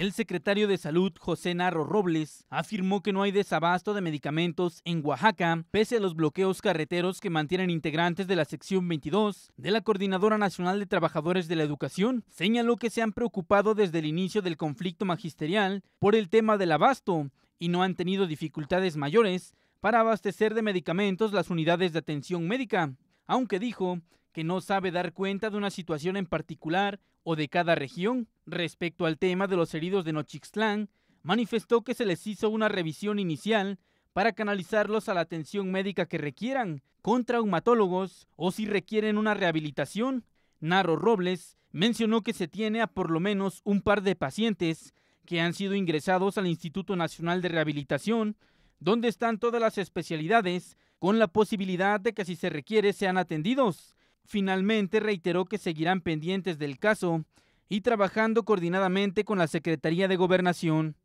El secretario de Salud, José Narro Robles, afirmó que no hay desabasto de medicamentos en Oaxaca, pese a los bloqueos carreteros que mantienen integrantes de la sección 22 de la Coordinadora Nacional de Trabajadores de la Educación. Señaló que se han preocupado desde el inicio del conflicto magisterial por el tema del abasto y no han tenido dificultades mayores para abastecer de medicamentos las unidades de atención médica, aunque dijo que no sabe dar cuenta de una situación en particular o de cada región. Respecto al tema de los heridos de Nochixtlán, manifestó que se les hizo una revisión inicial para canalizarlos a la atención médica que requieran, con traumatólogos o si requieren una rehabilitación. Narro Robles mencionó que se tiene a por lo menos un par de pacientes que han sido ingresados al Instituto Nacional de Rehabilitación, donde están todas las especialidades, con la posibilidad de que si se requiere sean atendidos. Finalmente reiteró que seguirán pendientes del caso y trabajando coordinadamente con la Secretaría de Gobernación.